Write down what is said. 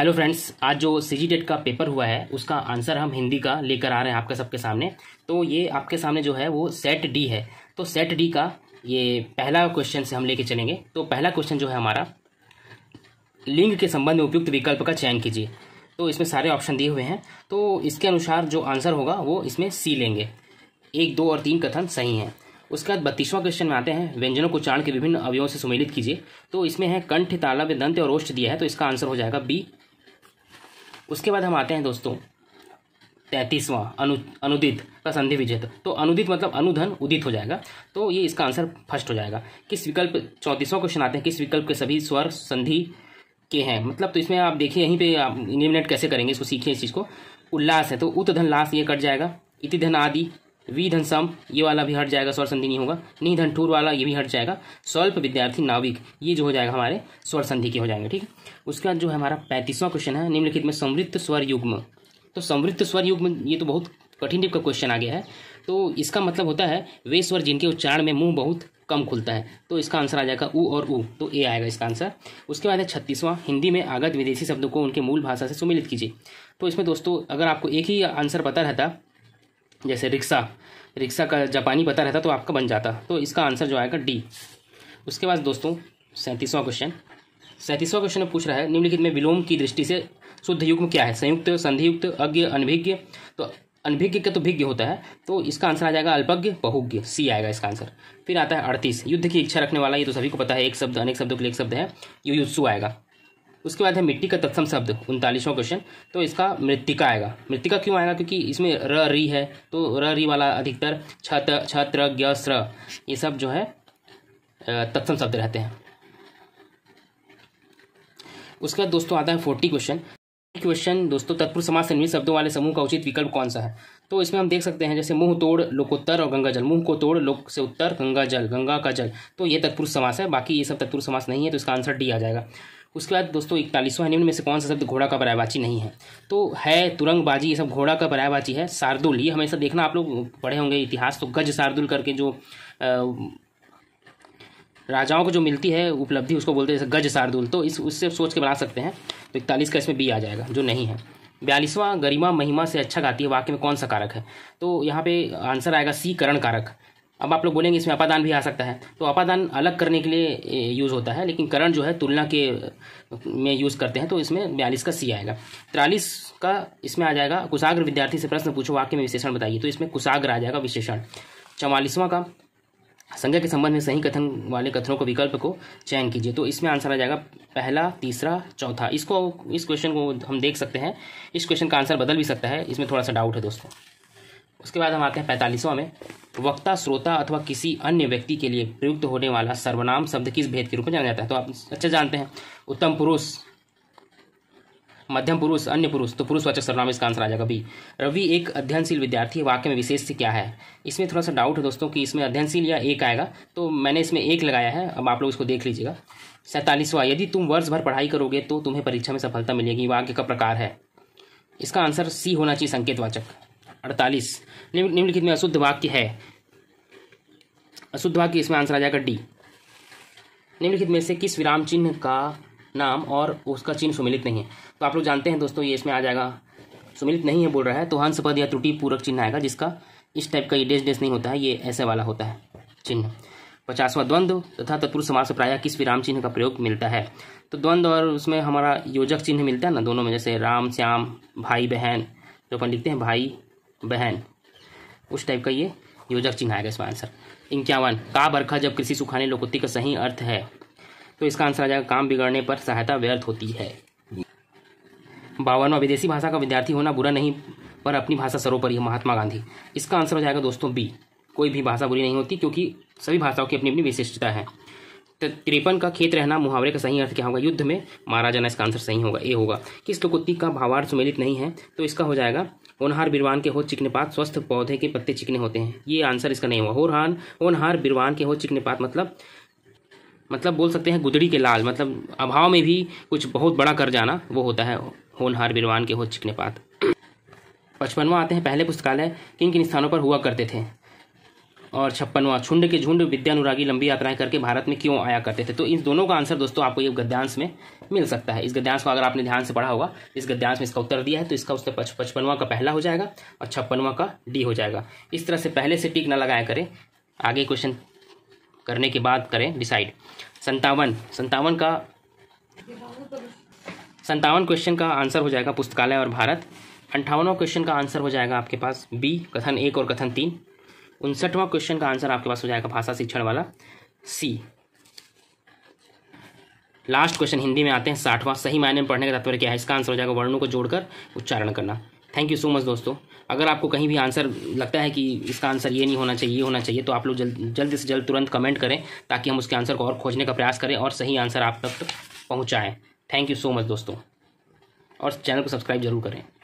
hello friends आज जो सी जी TET का पेपर हुआ है उसका आंसर हम हिंदी का लेकर आ रहे हैं आपके सबके सामने तो ये आपके सामने जो है वो सेट डी है तो सेट डी का ये पहला क्वेश्चन से हम लेके चलेंगे तो पहला क्वेश्चन जो है हमारा लिंग के संबंध में उपयुक्त विकल्प का चयन कीजिए तो इसमें सारे ऑप्शन दिए हुए हैं तो इसके अनुसार जो आंसर होगा वो इसमें सी लेंगे एक दो और तीन कथन सही हैं उसके बाद बत्तीसवां क्वेश्चन में आते हैं व्यंजनों को चाण के विभिन्न अवयवों से सुमेलित कीजिए तो इसमें है कंठ तालाब दंत और रोष्ट दिया है तो इसका आंसर हो जाएगा बी उसके बाद हम आते हैं दोस्तों तैंतीसवां अनु अनुदित का संधि विजेता तो अनुदित मतलब अनुधन उदित हो जाएगा तो ये इसका आंसर फर्स्ट हो जाएगा किस विकल्प चौंतीसवां क्वेश्चन आते हैं किस विकल्प के सभी स्वर संधि के हैं मतलब तो इसमें आप देखिए यहीं पे आप इलिमिनेट कैसे करेंगे इसको सीखिए इस चीज़ को उल्लास है तो उत धन लास ये कट जाएगा इति धन आदि वी धन सम ये वाला भी हट जाएगा स्वर संधि नहीं होगा नी धन ठूर वाला ये भी हट जाएगा स्वल्प विद्यार्थी नाविक ये जो हो जाएगा हमारे स्वर संधि के हो जाएंगे ठीक है उसके बाद जो है हमारा पैंतीसवां क्वेश्चन है निम्नलिखित में समृद्ध स्वर युग्म तो समृद्ध स्वर युग्म ये तो बहुत कठिन टाइप का क्वेश्चन आ गया है तो इसका मतलब होता है वे स्वर जिनके उच्चारण में मुंह बहुत कम खुलता है तो इसका आंसर आ जाएगा ऊ और ऊ तो ए आएगा इसका आंसर उसके बाद है छत्तीसवां हिंदी में आगत विदेशी शब्दों को उनके मूल भाषा से सुमिलित कीजिए तो इसमें दोस्तों अगर आपको एक ही आंसर पता रहता जैसे रिक्शा रिक्शा का जापानी पता रहता तो आपका बन जाता तो इसका आंसर जो आएगा डी उसके बाद दोस्तों सैंतीसवां क्वेश्चन सैंतीसवां क्वेश्चन पूछ रहा है निम्नलिखित में विलोम की दृष्टि से शुद्ध युग्म क्या है संयुक्त संधियुक्त अज्ञ अनभिज्ञ तो अनभिज्ञ का तो भिज्ञ होता है तो इसका आंसर आ जाएगा अल्पज्ञ बहुज्ञ सी आएगा इसका आंसर फिर आता है अड़तीस युद्ध की इच्छा रखने वाला ये तो सभी को पता है एक शब्द अनेक शब्दों के लिए एक शब्द है यू आएगा उसके बाद है मिट्टी का तत्सम शब्द उनतालीसवां क्वेश्चन तो इसका मृतिका आएगा मृतिका क्यों आएगा क्योंकि इसमें र री है तो र री वाला अधिकतर छत छत्र ज्ञ ये सब जो है तत्सम शब्द रहते हैं उसके बाद दोस्तों आता है फोर्टी क्वेश्चन क्वेश्चन दोस्तों तत्पुर समाज से निर्मित शब्दों वाले समूह का उचित विकल्प कौन सा है तो इसमें हम देख सकते हैं जैसे मुंह तोड़ लोकोत्तर और गंगा जल मुंह को तोड़ लोक से उत्तर गंगा जल गंगा का जल तो ये तत्पुरुष समास है बाकी ये सब तत्पुरुष समास नहीं है तो इसका आंसर डी आ जाएगा उसके बाद दोस्तों इकतालीसवा निम्न में से कौन सा शब्द घोड़ा का पर्यायवाची नहीं है तो है तुरंगबाजी ये सब घोड़ा का पर्यायवाची है शार्दुल ये हमेशा देखना आप लोग पढ़े होंगे इतिहास तो गज शार्दुल करके जो आ, राजाओं को जो मिलती है उपलब्धि उसको बोलते हैं गज शार्दुल तो इस उससे सोच के बना सकते हैं तो इकतालीस का इसमें बी आ जाएगा जो नहीं है बयालीसवां गरिमा महिमा से अच्छा गाती है वाक्य में कौन सा कारक है तो यहाँ पे आंसर आएगा सी करण कारक अब आप लोग बोलेंगे इसमें अपादान भी आ सकता है तो अपादान अलग करने के लिए यूज़ होता है लेकिन करण जो है तुलना के में यूज़ करते हैं तो इसमें बयालीस का सी आएगा तिरालीस का इसमें आ जाएगा कुशाग्र विद्यार्थी से प्रश्न पूछो वाक्य में विशेषण बताइए तो इसमें कुशाग्र आ जाएगा विशेषण चवालीसवां का संज्ञा के संबंध में सही कथन वाले कथनों को विकल्प को चयन कीजिए तो इसमें आंसर आ जाएगा पहला तीसरा चौथा इसको इस क्वेश्चन को हम देख सकते हैं इस क्वेश्चन का आंसर बदल भी सकता है इसमें थोड़ा सा डाउट है दोस्तों उसके बाद हम आते हैं पैंतालीसवां में वक्ता श्रोता अथवा किसी अन्य व्यक्ति के लिए प्रयुक्त होने वाला सर्वनाम शब्द किस भेद के रूप में जाना जाता है तो आप अच्छा जानते हैं उत्तम पुरुष मध्यम पुरुष अन्य पुरुष तो पुरुषवाचक सर्वनाम इसका आंसर आ जाएगा भी रवि एक अध्ययनशील विद्यार्थी वाक्य में विशेष से क्या है इसमें थोड़ा सा डाउट है दोस्तों कि इसमें अध्ययनशील या एक आएगा तो मैंने इसमें एक लगाया है अब आप लोग इसको देख लीजिएगा सैंतालीसवा यदि तुम वर्ष भर पढ़ाई करोगे तो तुम्हें परीक्षा में सफलता मिलेगी वाक्य का प्रकार है इसका आंसर सी होना चाहिए संकेतवाचक अड़तालीस निम्नलिखित में अशुद्ध वाक्य है अशुद्ध वाक्य इसमें आंसर आ जाएगा डी निम्नलिखित में से किस विराम चिन्ह का नाम और उसका चिन्ह सुमिलित नहीं है तो आप लोग जानते हैं दोस्तों ये इसमें आ जाएगा सुमिलित नहीं है बोल रहा है तो हंस पद या त्रुटि पूरक चिन्ह आएगा जिसका इस टाइप का ये डेस डेस नहीं होता है ये ऐसे वाला होता है चिन्ह पचासवा द्वंद्व तथा तत्पुरुष समाज से प्रायः किस विराम चिन्ह का प्रयोग मिलता है तो द्वंद्व और उसमें हमारा योजक चिन्ह मिलता है ना दोनों में जैसे राम श्याम भाई बहन जो अपन लिखते हैं भाई बहन उस टाइप का ये योजक चिन्ह आएगा इसमें आंसर इक्यावन का बरखा जब कृषि सुखाने लोकोत्ती का सही अर्थ है तो इसका आंसर आ जाएगा काम बिगड़ने पर सहायता व्यर्थ होती है बावनवा विदेशी भाषा का विद्यार्थी होना बुरा नहीं पर अपनी भाषा सर्वोपरि है महात्मा गांधी इसका आंसर हो जाएगा दोस्तों बी कोई भी भाषा बुरी नहीं होती क्योंकि सभी भाषाओं की अपनी अपनी विशिष्टता है तो तिरपन का खेत रहना मुहावरे का सही अर्थ क्या होगा युद्ध में मारा जाना इसका आंसर सही होगा ए होगा किस कुत्ती का भावार सुमेलित नहीं है तो इसका हो जाएगा ओनहार बिरवान के हो चिकने पात स्वस्थ पौधे के पत्ते चिकने होते हैं ये आंसर इसका नहीं होगा होरहान ओनहार बिरवान के हो चिकने पात मतलब मतलब बोल सकते हैं गुदड़ी के लाल मतलब अभाव में भी कुछ बहुत बड़ा कर जाना वो होता है होनहार बिरवान के हो चिकने पात पचपनवा आते हैं पहले पुस्तकालय किन किन स्थानों पर हुआ करते थे और छप्पनवा झुंड के झुंड विद्यानुरागी लंबी यात्राएं करके भारत में क्यों आया करते थे तो इन दोनों का आंसर दोस्तों आपको ये गद्यांश में मिल सकता है इस गद्यांश को अगर आपने ध्यान से पढ़ा होगा इस गद्यांश में इसका उत्तर दिया है तो इसका उत्तर पचपनवा का पहला हो जाएगा और छप्पनवा का डी हो जाएगा इस तरह से पहले से टिक ना लगाया करें आगे क्वेश्चन करने के बाद करें डिसाइड संतावन संतावन का संतावन क्वेश्चन का आंसर हो जाएगा पुस्तकालय और भारत अंठावनवा क्वेश्चन का आंसर हो जाएगा आपके पास बी कथन एक और कथन तीन उनसठवां क्वेश्चन का आंसर आपके पास हो जाएगा भाषा शिक्षण वाला सी लास्ट क्वेश्चन हिंदी में आते हैं साठवां सही मायने में पढ़ने का तात्पर्य क्या है इसका आंसर हो जाएगा वर्णों को जोड़कर उच्चारण करना थैंक यू सो मच दोस्तों अगर आपको कहीं भी आंसर लगता है कि इसका आंसर ये नहीं होना चाहिए ये होना चाहिए तो आप लोग जल्द जल्द से जल्द तुरंत कमेंट करें ताकि हम उसके आंसर को और खोजने का प्रयास करें और सही आंसर आप तक पहुँचाएँ थैंक यू सो मच दोस्तों और चैनल को सब्सक्राइब जरूर करें